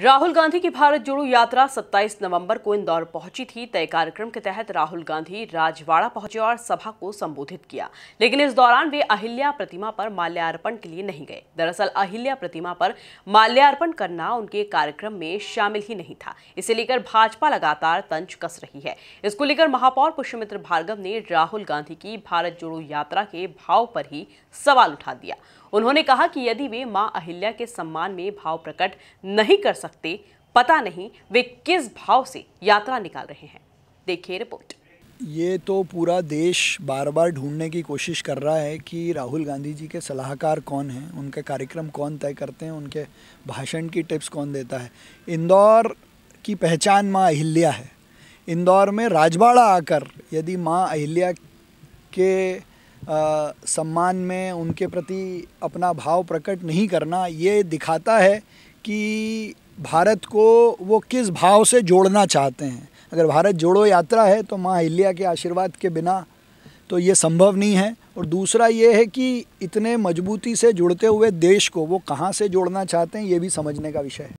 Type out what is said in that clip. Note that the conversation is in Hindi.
राहुल गांधी की भारत जोड़ो यात्रा 27 नवंबर को इंदौर पहुंची थी तय कार्यक्रम के तहत राहुल गांधी राजवाड़ा पहुंचे और सभा को संबोधित किया लेकिन इस दौरान वे अहिल्या प्रतिमा पर माल्यार्पण के लिए नहीं गए दरअसल अहिल्या प्रतिमा पर माल्यार्पण करना उनके कार्यक्रम में शामिल ही नहीं था इसे लेकर भाजपा लगातार तंज कस रही है इसको लेकर महापौर पुष्यमित्र भार्गव ने राहुल गांधी की भारत जोड़ो यात्रा के भाव पर ही सवाल उठा दिया उन्होंने कहा कि यदि वे मां अहिल्या के सम्मान में भाव प्रकट नहीं कर सकते पता नहीं वे किस भाव से यात्रा निकाल रहे हैं देखिए रिपोर्ट ये तो पूरा देश बार बार ढूंढने की कोशिश कर रहा है कि राहुल गांधी जी के सलाहकार कौन हैं उनके कार्यक्रम कौन तय करते हैं उनके भाषण की टिप्स कौन देता है इंदौर की पहचान माँ अहिल्या है इंदौर में राजबाड़ा आकर यदि माँ अहिल्या के सम्मान में उनके प्रति अपना भाव प्रकट नहीं करना ये दिखाता है कि भारत को वो किस भाव से जोड़ना चाहते हैं अगर भारत जोड़ो यात्रा है तो माँ अहिल्या के आशीर्वाद के बिना तो ये संभव नहीं है और दूसरा ये है कि इतने मजबूती से जुड़ते हुए देश को वो कहाँ से जोड़ना चाहते हैं ये भी समझने का विषय है